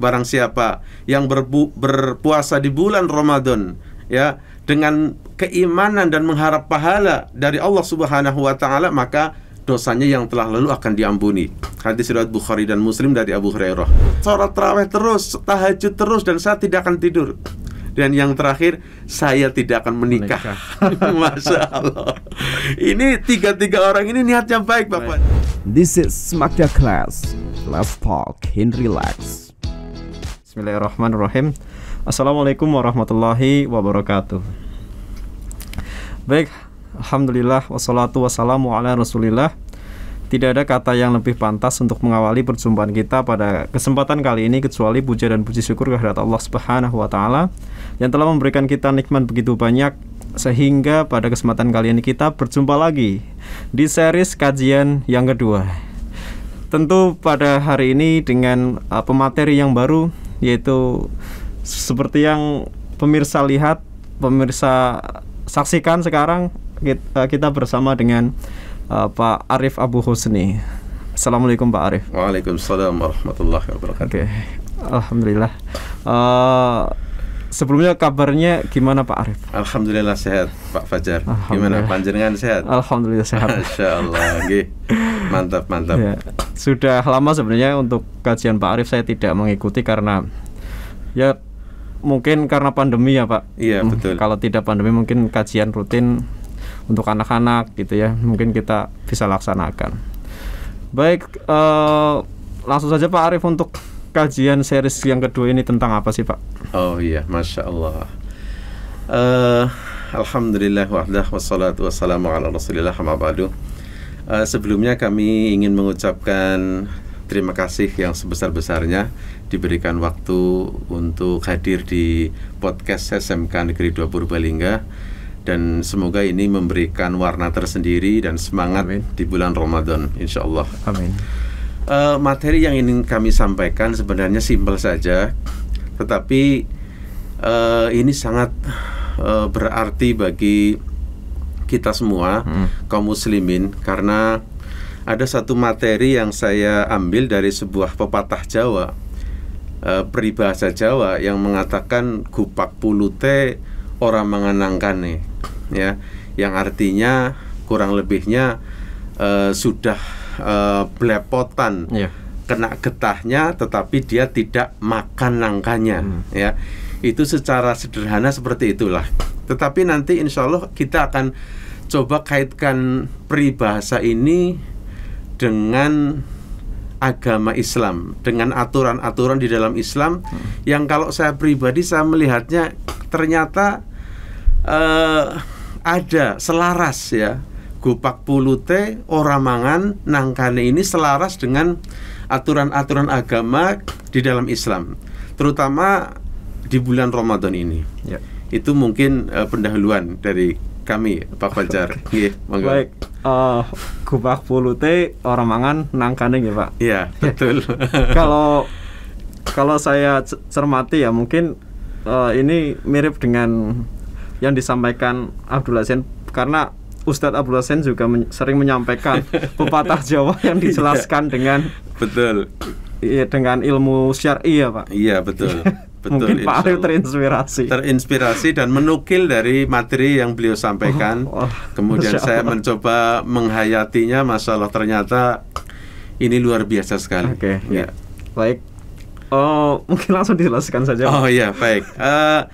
barang siapa yang berbu berpuasa di bulan Ramadan ya dengan keimanan dan mengharap pahala dari Allah Subhanahu wa taala maka dosanya yang telah lalu akan diampuni. Hadis riwayat Bukhari dan Muslim dari Abu Hurairah. Salat tarawih terus, tahajud terus dan saya tidak akan tidur. Dan yang terakhir, saya tidak akan menikah. menikah. Masya Allah. Ini tiga-tiga orang ini niatnya baik, Bapak. This is Smack Class. Let's talk and relax. Bismillahirrahmanirrahim. Assalamualaikum warahmatullahi wabarakatuh. Baik, alhamdulillah wassalatu wassalamu ala Rasulillah. Tidak ada kata yang lebih pantas untuk mengawali perjumpaan kita pada kesempatan kali ini kecuali puja dan puji syukur kehadirat Allah Subhanahu wa taala yang telah memberikan kita nikmat begitu banyak sehingga pada kesempatan kali ini kita berjumpa lagi di series kajian yang kedua. Tentu pada hari ini dengan uh, pemateri yang baru yaitu seperti yang pemirsa lihat, pemirsa saksikan sekarang kita, eh, kita bersama dengan uh, Pak Arif Abu Husni. Assalamualaikum Pak Arif. Waalaikumsalam warahmatullahi wabarakatuh. Oke. Okay. Alhamdulillah. Uh, sebelumnya kabarnya gimana Pak Arif? Alhamdulillah sehat Pak Fajar. Gimana panjenengan sehat? Alhamdulillah sehat. Masya Allah, mantap mantap. Ya. Sudah lama sebenarnya untuk kajian Pak Arif saya tidak mengikuti karena ya mungkin karena pandemi ya Pak. Iya hmm, betul. Kalau tidak pandemi mungkin kajian rutin untuk anak-anak gitu ya mungkin kita bisa laksanakan. Baik, eh, langsung saja Pak Arif untuk kajian series yang kedua ini tentang apa sih Pak? Oh iya, masya Allah. Uh, Alhamdulillah wahdah wassalatu wassalamu ala rasulillah uh, Sebelumnya kami ingin mengucapkan terima kasih yang sebesar-besarnya Diberikan waktu untuk hadir di podcast SMK Negeri 2 Purbalingga dan semoga ini memberikan warna tersendiri dan semangat Amin. di bulan Ramadan insya Allah Amin uh, materi yang ingin kami sampaikan sebenarnya simpel saja tetapi uh, ini sangat uh, berarti bagi kita semua hmm. kaum muslimin karena ada satu materi yang saya ambil dari sebuah pepatah Jawa uh, peribahasa Jawa yang mengatakan gupak pulute orang mengenangkan ya yang artinya kurang lebihnya uh, sudah uh, belepotan yeah kena getahnya tetapi dia tidak makan nangkanya hmm. ya itu secara sederhana seperti itulah tetapi nanti insya Allah kita akan coba kaitkan peribahasa ini dengan agama Islam dengan aturan-aturan di dalam Islam hmm. yang kalau saya pribadi saya melihatnya ternyata uh, ada selaras ya gupak pulute orang mangan nangkane ini selaras dengan aturan-aturan agama di dalam Islam, terutama di bulan Ramadan ini. Ya. Itu mungkin uh, pendahuluan dari kami Pak Fajar. Iya, Baik. Uh, eh, gupak pulute orang mangan nangkane ya Pak. Iya, ya. betul. Kalau kalau saya cermati ya mungkin uh, ini mirip dengan yang disampaikan Abdul Hasan karena Ustadz Abdul Hasan juga men sering menyampaikan pepatah Jawa yang dijelaskan dengan betul Iya dengan ilmu syar'i ya pak. Iya betul. betul Mungkin Pak Arif terinspirasi. Terinspirasi dan menukil dari materi yang beliau sampaikan. Oh, oh, Kemudian saya mencoba menghayatinya, masalah ternyata ini luar biasa sekali. Oke. Okay, ya. ya. Baik. Oh mungkin langsung dijelaskan saja. Oh iya baik. Uh,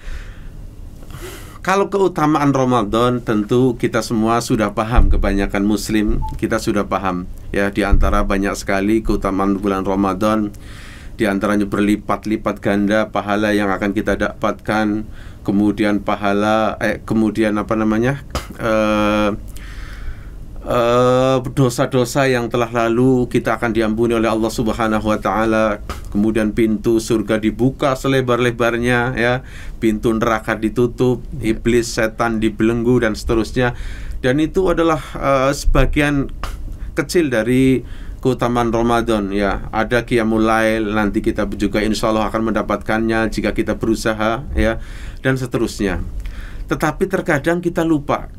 kalau keutamaan Ramadan tentu kita semua sudah paham kebanyakan muslim kita sudah paham ya di antara banyak sekali keutamaan bulan Ramadan di antaranya berlipat-lipat ganda pahala yang akan kita dapatkan kemudian pahala eh kemudian apa namanya eh, eh dosa-dosa dosa -dosa yang telah lalu kita akan diampuni oleh Allah Subhanahu wa taala kemudian pintu surga dibuka selebar-lebarnya ya pintu neraka ditutup ya. iblis setan dibelenggu dan seterusnya dan itu adalah uh, sebagian kecil dari keutamaan Ramadan ya ada qiyamul lail nanti kita juga insya Allah akan mendapatkannya jika kita berusaha ya dan seterusnya tetapi terkadang kita lupa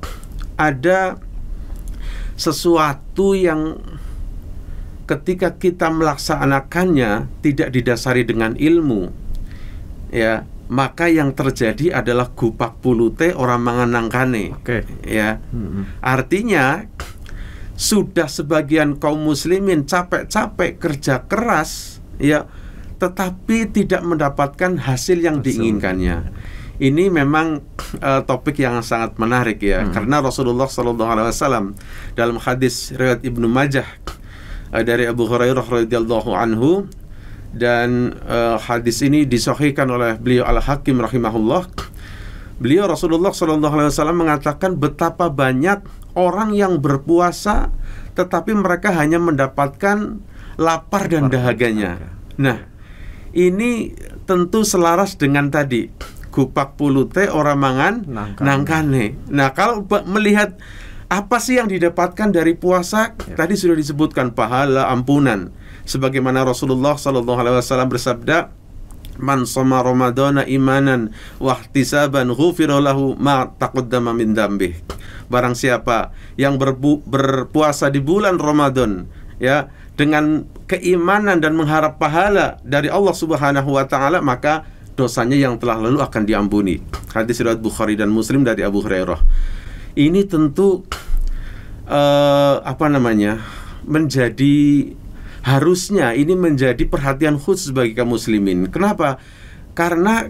ada sesuatu yang ketika kita melaksanakannya tidak didasari dengan ilmu ya maka yang terjadi adalah gupak pulute orang mengenangkane okay. ya hmm. artinya sudah sebagian kaum muslimin capek-capek kerja keras ya tetapi tidak mendapatkan hasil yang hasil. diinginkannya ini memang uh, topik yang sangat menarik ya hmm. karena Rasulullah Shallallahu Alaihi Wasallam dalam hadis riwayat Ibnu Majah uh, dari Abu Hurairah radhiyallahu anhu dan uh, hadis ini disahihkan oleh beliau Al Hakim rahimahullah. Beliau Rasulullah Shallallahu Alaihi Wasallam mengatakan betapa banyak orang yang berpuasa tetapi mereka hanya mendapatkan lapar dan dahaganya. Nah, ini tentu selaras dengan tadi gupak pulute orang mangan nangkane. Nah, kalau melihat apa sih yang didapatkan dari puasa? Ya. Tadi sudah disebutkan pahala ampunan. Sebagaimana Rasulullah Shallallahu Alaihi Wasallam bersabda, Man soma Ramadana imanan wahtisaban ghufira ma taqaddama min dambih. Barang siapa yang berpu berpuasa di bulan Ramadan ya dengan keimanan dan mengharap pahala dari Allah Subhanahu wa taala maka dosanya yang telah lalu akan diampuni. Hadis riwayat Bukhari dan Muslim dari Abu Hurairah ini tentu uh, apa namanya menjadi harusnya ini menjadi perhatian khusus bagi kaum muslimin. Kenapa? Karena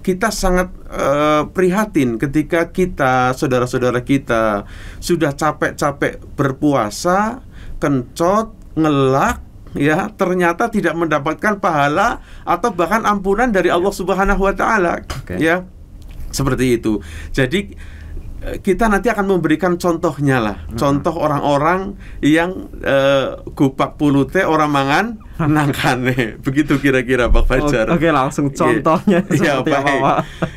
kita sangat uh, prihatin ketika kita saudara-saudara kita sudah capek-capek berpuasa, kencot, ngelak ya ternyata tidak mendapatkan pahala atau bahkan ampunan dari Allah Subhanahu wa taala okay. ya seperti itu jadi Eh, kita nanti akan memberikan contohnya lah, hmm. contoh orang-orang yang uh, gupak pulute orang mangan nangkane, begitu kira-kira Pak oh, Fajar. Oke, okay, langsung iya. contohnya yeah. Iya, Pak. ya, apa?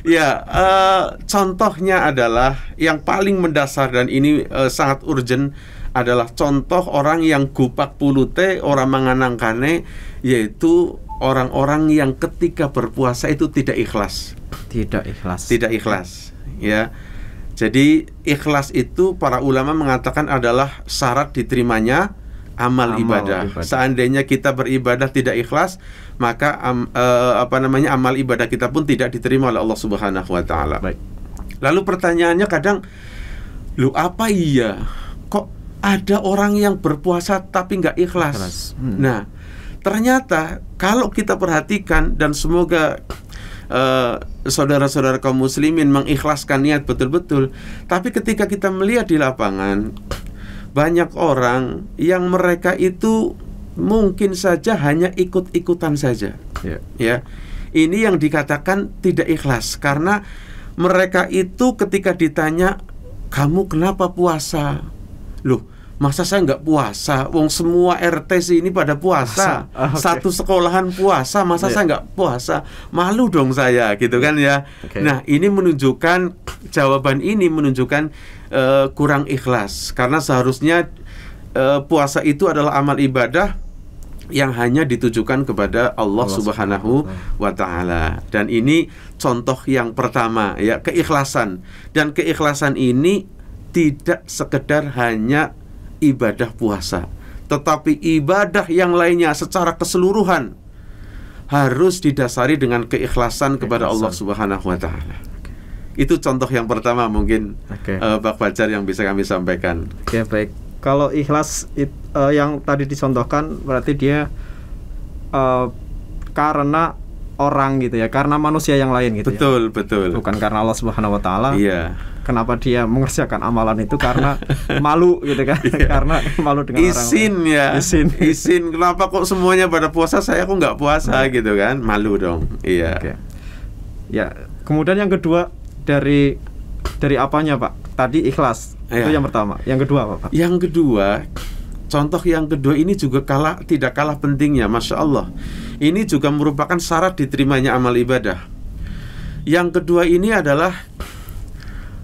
ya, uh, eh, contohnya adalah yang paling mendasar dan ini uh, sangat urgent adalah contoh orang yang gupak pulute orang mangan nangkane, yaitu orang-orang yang ketika berpuasa itu tidak ikhlas. Tidak ikhlas. Tidak ikhlas, ya jadi ikhlas itu para ulama mengatakan adalah syarat diterimanya amal, amal ibadah. ibadah. Seandainya kita beribadah tidak ikhlas, maka um, uh, apa namanya amal ibadah kita pun tidak diterima oleh Allah Subhanahu wa taala. Baik. Lalu pertanyaannya kadang lu apa iya kok ada orang yang berpuasa tapi nggak ikhlas? ikhlas. Hmm. Nah, ternyata kalau kita perhatikan dan semoga Eh, saudara-saudara kaum muslimin mengikhlaskan niat betul-betul. Tapi ketika kita melihat di lapangan banyak orang yang mereka itu mungkin saja hanya ikut-ikutan saja. Ya. Ya. Ini yang dikatakan tidak ikhlas karena mereka itu ketika ditanya kamu kenapa puasa? Loh, masa saya nggak puasa wong semua RT ini pada puasa, puasa. Ah, okay. satu sekolahan puasa masa yeah. saya nggak puasa malu dong saya gitu kan ya okay. nah ini menunjukkan jawaban ini menunjukkan uh, kurang ikhlas karena seharusnya uh, puasa itu adalah amal ibadah yang hanya ditujukan kepada Allah, Allah Subhanahu wa taala. Dan ini contoh yang pertama ya, keikhlasan. Dan keikhlasan ini tidak sekedar hanya ibadah puasa, tetapi ibadah yang lainnya secara keseluruhan harus didasari dengan keikhlasan kepada Allah Subhanahu wa taala. Itu contoh yang pertama mungkin okay. uh, eh, Pak Fajar yang bisa kami sampaikan. Oke, okay, baik. Kalau ikhlas it, uh, yang tadi disontohkan berarti dia uh, karena orang gitu ya, karena manusia yang lain gitu betul, ya. Betul, betul. Bukan karena Allah Subhanahu wa taala. Iya kenapa dia mengerjakan amalan itu karena malu gitu kan yeah. karena malu dengan isin orang ya isin isin kenapa kok semuanya pada puasa saya kok nggak puasa hmm. gitu kan malu dong iya okay. ya kemudian yang kedua dari dari apanya pak tadi ikhlas yeah. itu iya. yang pertama yang kedua apa pak yang kedua contoh yang kedua ini juga kalah tidak kalah pentingnya masya Allah ini juga merupakan syarat diterimanya amal ibadah yang kedua ini adalah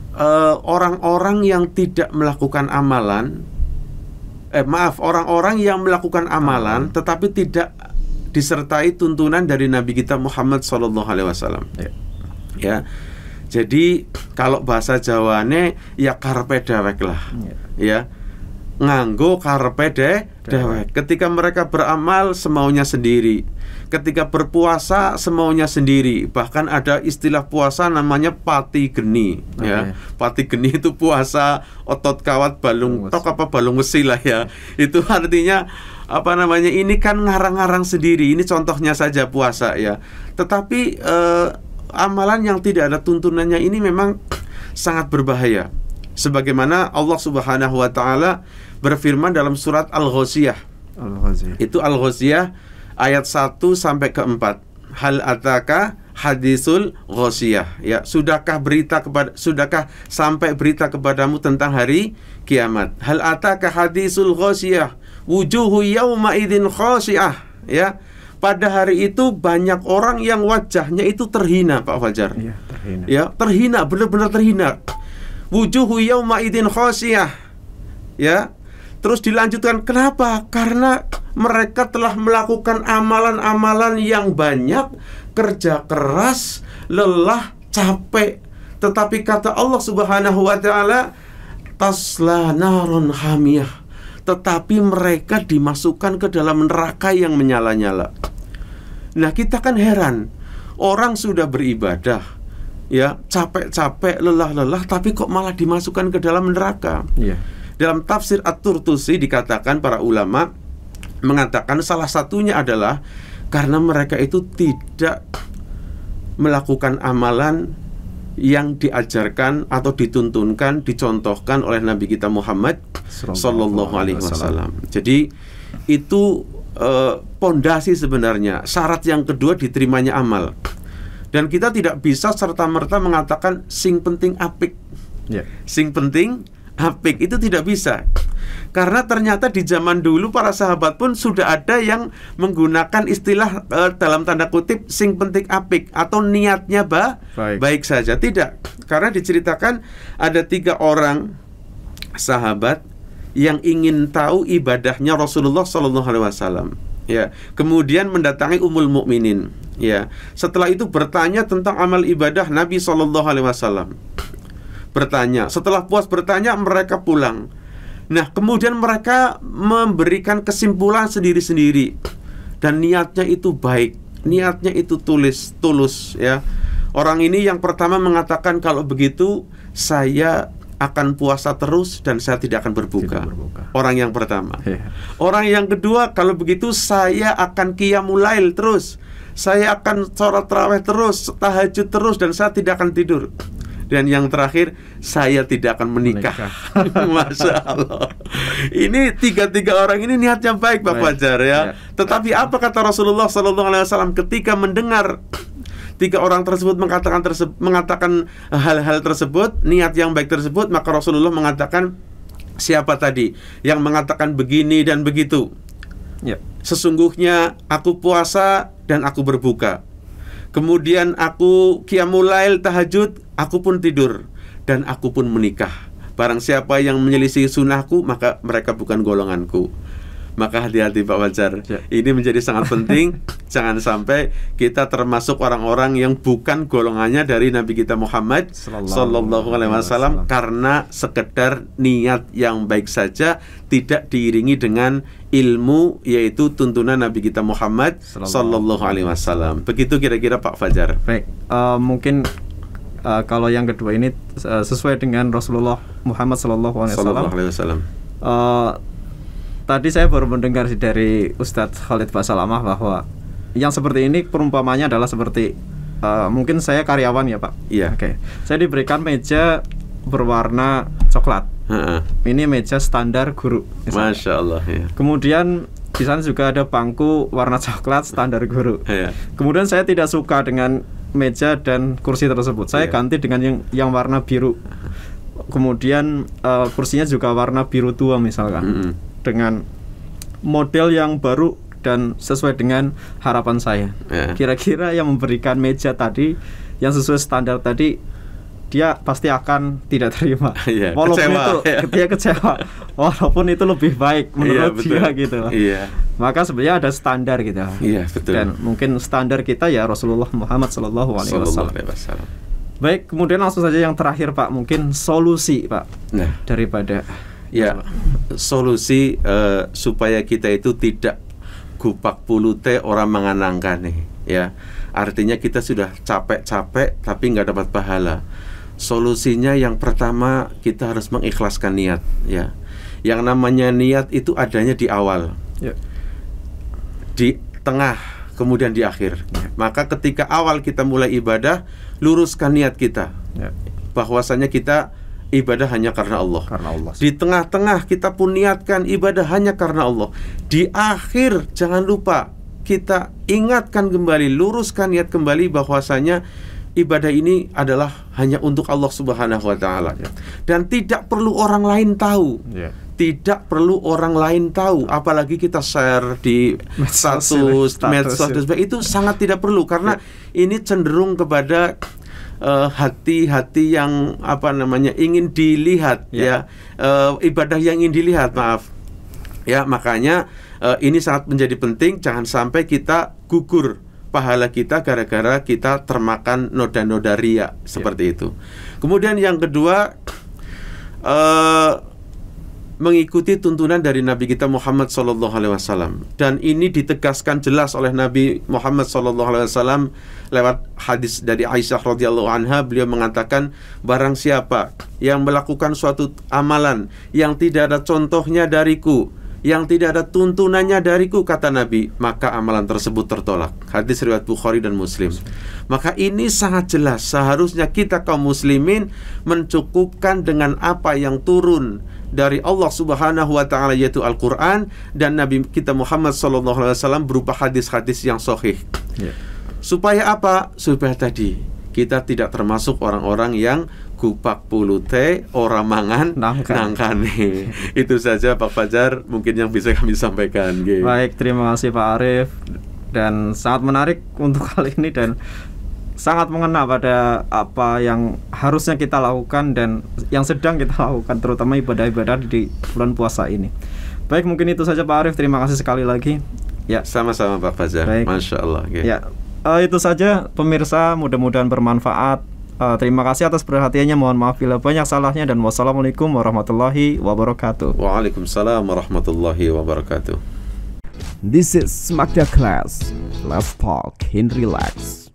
Eh, orang-orang uh, yang tidak melakukan amalan eh maaf orang-orang yang melakukan amalan tetapi tidak disertai tuntunan dari Nabi kita Muhammad Sallallahu Alaihi Wasallam ya. ya jadi kalau bahasa Jawane ya karpe dewek lah ya, ya nganggo karpe de dewek. Ketika mereka beramal semaunya sendiri. Ketika berpuasa semaunya sendiri. Bahkan ada istilah puasa namanya pati geni okay. ya. Pati geni itu puasa otot kawat balung Mas. tok apa balung besi lah ya. Itu artinya apa namanya ini kan ngarang-ngarang sendiri. Ini contohnya saja puasa ya. Tetapi eh, amalan yang tidak ada tuntunannya ini memang sangat berbahaya. Sebagaimana Allah Subhanahu wa taala berfirman dalam surat Al-Ghosiyah. al Itu Al-Ghosiyah ayat 1 sampai ke 4. Hal ataka hadisul ghosiyah ya sudahkah berita kepada sudahkah sampai berita kepadamu tentang hari kiamat hal ataka hadisul ghosiyah wujuhu yauma idin ghosiyah ya pada hari itu banyak orang yang wajahnya itu terhina Pak Fajar ya terhina ya terhina benar-benar terhina wujuhu yauma idin ghosiyah ya Terus dilanjutkan kenapa? Karena mereka telah melakukan amalan-amalan yang banyak, kerja keras, lelah, capek. Tetapi kata Allah Subhanahu wa taala, tasla narun hamiyah. Tetapi mereka dimasukkan ke dalam neraka yang menyala-nyala. Nah, kita kan heran. Orang sudah beribadah, ya capek-capek lelah-lelah tapi kok malah dimasukkan ke dalam neraka. Yeah. Dalam tafsir At-Turtusi dikatakan para ulama mengatakan salah satunya adalah karena mereka itu tidak melakukan amalan yang diajarkan atau dituntunkan, dicontohkan oleh Nabi kita Muhammad Sallallahu Alaihi Wasallam. Jadi itu eh, pondasi eh, sebenarnya syarat yang kedua diterimanya amal. Dan kita tidak bisa serta merta mengatakan sing penting apik, yeah. sing penting Apik itu tidak bisa. Karena ternyata di zaman dulu para sahabat pun sudah ada yang menggunakan istilah e, dalam tanda kutip sing penting apik atau niatnya bah baik. baik saja. Tidak. Karena diceritakan ada tiga orang sahabat yang ingin tahu ibadahnya Rasulullah Shallallahu Alaihi Wasallam. Ya, kemudian mendatangi umul Mukminin. Ya, setelah itu bertanya tentang amal ibadah Nabi Shallallahu Alaihi Wasallam bertanya. Setelah puas bertanya, mereka pulang. Nah, kemudian mereka memberikan kesimpulan sendiri-sendiri. Dan niatnya itu baik, niatnya itu tulis, tulus ya. Orang ini yang pertama mengatakan kalau begitu saya akan puasa terus dan saya tidak akan berbuka. Tidak berbuka. Orang yang pertama. Yeah. Orang yang kedua, kalau begitu saya akan kiamulail terus. Saya akan sholat terawih terus, tahajud terus dan saya tidak akan tidur dan yang terakhir saya tidak akan menikah, menikah. masya Allah ini tiga tiga orang ini niatnya baik Pak Fajar ya. ya tetapi apa kata Rasulullah SAW ketika mendengar tiga orang tersebut mengatakan terse mengatakan hal-hal tersebut niat yang baik tersebut maka Rasulullah mengatakan siapa tadi yang mengatakan begini dan begitu ya. sesungguhnya aku puasa dan aku berbuka kemudian aku kiamulail tahajud Aku pun tidur dan aku pun menikah. Barang siapa yang menyelisih sunahku maka mereka bukan golonganku. Maka hati-hati Pak Wajar. Ya. Ini menjadi sangat penting. Jangan sampai kita termasuk orang-orang yang bukan golongannya dari Nabi kita Muhammad Sallallahu Alaihi Wasallam karena sekedar niat yang baik saja tidak diiringi dengan ilmu yaitu tuntunan Nabi kita Muhammad Sallallahu Alaihi Wasallam. Begitu kira-kira Pak Fajar. Baik, uh, mungkin uh, kalau yang kedua ini uh, sesuai dengan Rasulullah Muhammad SAW. Uh, eh, tadi saya baru mendengar dari Ustadz Khalid Basalamah bahwa yang seperti ini perumpamannya adalah seperti uh, mungkin saya karyawan ya pak. Iya. Oke. Okay. Saya diberikan meja berwarna coklat. Uh-uh. Ini meja standar guru. Misalnya. Masya Allah. Ya. Kemudian di sana juga ada bangku warna coklat standar guru. Yeah. Kemudian saya tidak suka dengan meja dan kursi tersebut. Saya yeah. ganti dengan yang yang warna biru. Kemudian uh, kursinya juga warna biru tua misalkan. Mm -hmm. Dengan model yang baru dan sesuai dengan harapan saya. Iya. Kira-kira yeah. Kira -kira yang memberikan meja tadi yang sesuai standar tadi dia pasti akan tidak terima. Iya, walaupun kecewa, itu iya. dia kecewa, walaupun itu lebih baik iya, menurut iya, betul. dia gitu. Iya. Maka sebenarnya ada standar gitu. Iya betul. Dan mungkin standar kita ya Rasulullah Muhammad Shallallahu Alaihi Wasallam. Baik, kemudian langsung saja yang terakhir Pak, mungkin solusi Pak nah. daripada. Ya, solusi uh, supaya kita itu tidak gupak pulute orang menganangkan nih, ya. Artinya kita sudah capek-capek tapi nggak dapat pahala Solusinya yang pertama kita harus mengikhlaskan niat ya. Yang namanya niat itu adanya di awal. Ya. Di tengah, kemudian di akhir. Ya. Maka ketika awal kita mulai ibadah, luruskan niat kita. Ya. Bahwasanya kita ibadah hanya karena Allah. Karena Allah. Di tengah-tengah kita pun niatkan ibadah hanya karena Allah. Di akhir jangan lupa kita ingatkan kembali, luruskan niat kembali bahwasanya ibadah ini adalah hanya untuk Allah Subhanahu wa taala ya. dan tidak perlu orang lain tahu. ya. Tidak perlu orang lain tahu apalagi kita share di medsos, status medsos ya. dan sebagainya. itu sangat tidak perlu karena ya. ini cenderung kepada eh, hati-hati uh, yang apa namanya ingin dilihat ya, ya uh, ibadah yang ingin dilihat maaf ya makanya uh, ini sangat menjadi penting jangan sampai kita gugur pahala kita gara-gara kita termakan noda-noda ria ya. seperti yeah. itu. Kemudian yang kedua uh, mengikuti tuntunan dari Nabi kita Muhammad Shallallahu Alaihi Wasallam dan ini ditegaskan jelas oleh Nabi Muhammad Shallallahu Alaihi Wasallam lewat hadis dari Aisyah radhiyallahu anha beliau mengatakan barang siapa yang melakukan suatu amalan yang tidak ada contohnya dariku yang tidak ada tuntunannya dariku kata Nabi maka amalan tersebut tertolak hadis riwayat Bukhari dan Muslim maka ini sangat jelas seharusnya kita kaum muslimin mencukupkan dengan apa yang turun dari Allah Subhanahu wa taala yaitu Al-Qur'an dan Nabi kita Muhammad sallallahu alaihi wasallam berupa hadis-hadis yang sahih ya. supaya apa supaya tadi kita tidak termasuk orang-orang yang gupak pulute orang mangan nangkan. nangkane. Itu saja Pak Fajar mungkin yang bisa kami sampaikan. Baik, terima kasih Pak Arif dan sangat menarik untuk kali ini dan sangat mengena pada apa yang harusnya kita lakukan dan yang sedang kita lakukan terutama ibadah-ibadah di bulan puasa ini. Baik, mungkin itu saja Pak Arif Terima kasih sekali lagi. Ya, sama-sama Pak Fajar. Baik. Masya Allah. Ya, uh, itu saja pemirsa. Mudah-mudahan bermanfaat. Uh, terima kasih atas perhatiannya. Mohon maaf bila banyak salahnya dan wassalamualaikum warahmatullahi wabarakatuh. Waalaikumsalam warahmatullahi wabarakatuh. This is Smakda Class. Let's talk and relax.